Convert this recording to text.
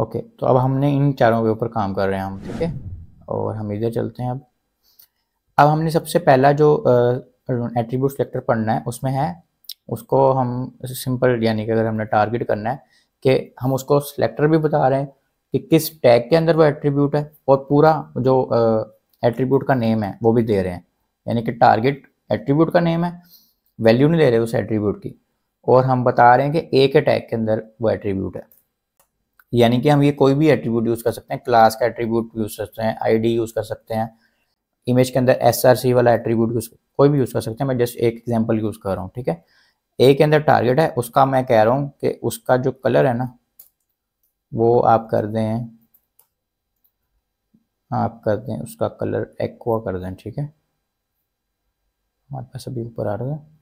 okay तो अब हमने इन चारों के ऊपर काम कर रहे हैं हम ठीक है और हम इधर चलते हैं अब अब हमने सबसे पहला जो एट्रीब्यूट सेलेक्टर पढ़ना है उसमें है उसको हम सिंपल यानी कि अगर हमने टारगेट करना है कि हम उसको सेलेक्टर भी बता रहे हैं कि किस टैग के अंदर वो एट्रीब्यूट है और पूरा जो एट्रीब्यूट का नेम है वो भी दे रहे हैं यानी कि टारगेट एट्रीब्यूट का नेम है वैल्यू नहीं दे रहे उस एट्रीब्यूट की और हम बता रहे हैं कि एक टैग के अंदर वो एट्रीब्यूट है यानी कि हम ये कोई भी एट्रीब्यूट यूज़ कर सकते हैं क्लास का एट्रीब्यूट यूज़ कर सकते हैं आईडी यूज़ कर सकते हैं इमेज के अंदर एस आर सी वाला एट्रीब्यूट यूज कोई भी यूज़ कर सकते हैं मैं जस्ट एक एग्जाम्पल यूज़ कर रहा हूँ ठीक है ए के अंदर टारगेट है उसका मैं कह रहा हूँ कि उसका जो कलर है ना वो आप कर दें आप कर दें उसका कलर एक्वा कर दें ठीक है हमारे पास अभी ऊपर आ रहा है